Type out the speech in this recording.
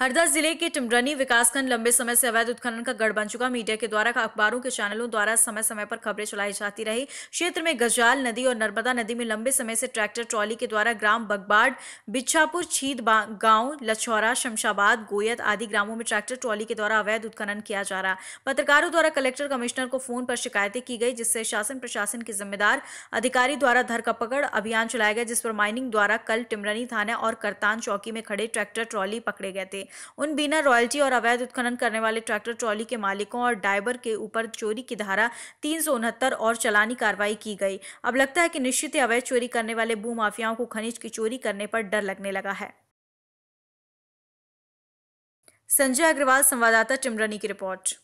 हरदा जिले के टिमरनी विकासखंड लंबे समय से अवैध उत्खनन का गढ़ बन चुका मीडिया के द्वारा अखबारों के चैनलों द्वारा समय समय पर खबरें चलाई जाती रही क्षेत्र में गजाल नदी और नर्मदा नदी में लंबे समय से ट्रैक्टर ट्रॉली के द्वारा ग्राम बगबाड़ बिच्छापुर छीद गांव लछौरा शमशाबाद गोयत आदि ग्रामों में ट्रैक्टर ट्रॉली के द्वारा अवैध उत्खनन किया जा रहा पत्रकारों द्वारा कलेक्टर कमिश्नर को फोन पर शिकायतें की गई जिससे शासन प्रशासन के जिम्मेदार अधिकारी द्वारा धरकपकड़ अभियान चलाया गया जिस पर माइनिंग द्वारा कल टिमरनी थाना और करतान चौकी में खड़े ट्रैक्टर ट्रॉली पकड़े गए थे उन बिना रॉयल्टी और अवैध उत्खनन करने वाले ट्रैक्टर ट्रॉली के मालिकों और ड्राइवर के ऊपर चोरी की धारा तीन और चलानी कार्रवाई की गई अब लगता है कि निश्चित अवैध चोरी करने वाले भू माफियाओं को खनिज की चोरी करने पर डर लगने लगा है संजय अग्रवाल संवाददाता टिमरनी की रिपोर्ट